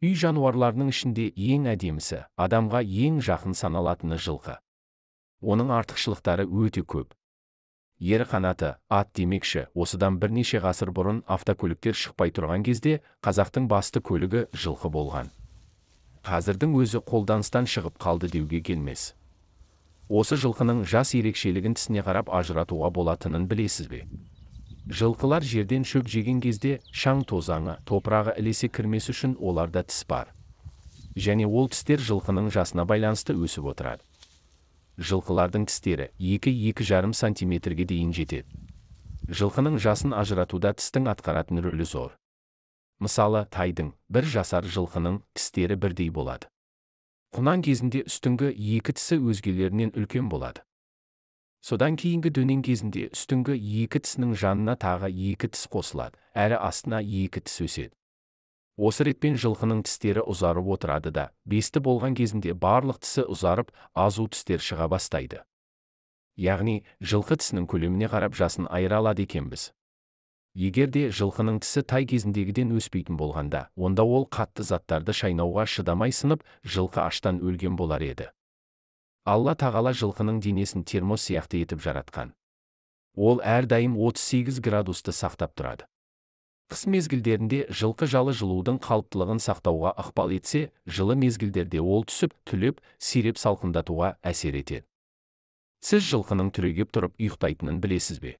үй жануарларының ішінде ең әдемісі адамға ең жақын саналатыны жылқы оның артықшылықтары өте көп ер қанаты ат демекші осыдан бірнеше ғасыр бұрын автокөліктер шықпай тұрған кезде қазақтың басты көлігі жылқы болған қазірдің өзі қолданыстан шығып қалды деуге келмес осы жылқының жас ерекшелігін тісіне қарап ажыратуға болатынын білесіз бе жылқылар жерден шөп жеген кезде шаң тозаңы топырағы ілесе кірмес үшін оларда тіс бар және ол тістер жылқының жасына байланысты өсіп отырады жылқылардың тістері 2-2,5 жарым сантиметрге дейін жетеді жылқының жасын ажыратуда тістің атқаратын рөлі зор мысалы тайдың бір жасар жылқының тістері бірдей болады құнан кезінде үстіңгі екі тісі өзгелерінен үлкен болады содан кейінгі дөнен кезінде үстіңгі екі тісінің жанына тағы екі тіс қосылады әрі астына екі тіс өседі осы ретпен жылқының тістері ұзарып отырады да бесті болған кезінде барлық тісі ұзарып азу тістер шыға бастайды яғни жылқы тісінің көлеміне қарап жасын айыра алады екенбіз егер де жылқының тісі тай кезіндегіден өспейтін болғанда онда ол қатты заттарды шайнауға шыдамай сынып жылқы аштан өлген болар еді алла тағала жылқының денесін термос сияқты етіп жаратқан ол әрдайым 38 градусты сақтап тұрады қыс мезгілдерінде жылқы жалы жылудың қалыптылығын сақтауға ықпал етсе жылы мезгілдерде ол түсіп түлеп сиреп салқындатуға әсер етеді сіз жылқының түрегеп тұрып ұйықтайтынын білесіз бе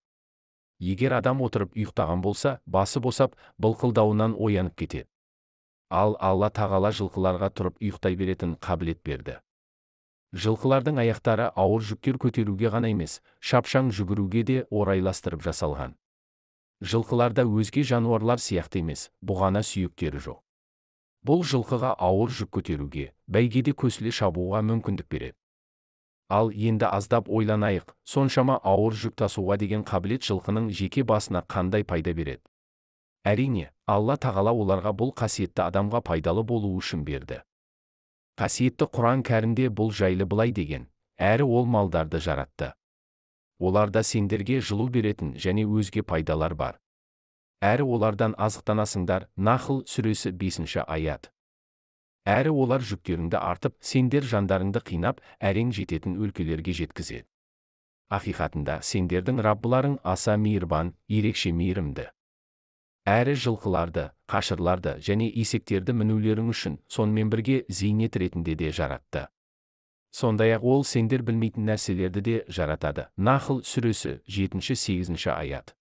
егер адам отырып ұйықтаған болса басы босап былқылдауынан оянып кетеді ал алла тағала жылқыларға тұрып ұйықтай беретін қабілет берді жылқылардың аяқтары ауыр жүктер көтеруге ғана емес шапшаң жүгіруге де орайластырып жасалған жылқыларда өзге жануарлар сияқты емес бұғана сүйектері жоқ бұл жылқыға ауыр жүк көтеруге бәйгеде көсіле шабуға мүмкіндік береді ал енді аздап ойланайық соншама ауыр жүк тасуға деген қабілет жылқының жеке басына қандай пайда береді әрине алла тағала оларға бұл қасиетті адамға пайдалы болу үшін берді қасиетті құран кәрімде бұл жайлы былай деген әрі ол малдарды жаратты оларда сендерге жылу беретін және өзге пайдалар бар әрі олардан азықтанасыңдар нахыл сүресі 5 аят әрі олар жүктеріңді артып сендер жандарыңды қинап әрең жететін өлкелерге жеткізеді ақиқатында сендердің раббыларың аса мейірбан ерекше мейірімді әрі жылқыларды қашырларды және есектерді мінулерің үшін сонымен бірге зейнет ретінде де жаратты сондай ақ ол сендер білмейтін нәрселерді де жаратады Нахыл сүресі 7-8 аят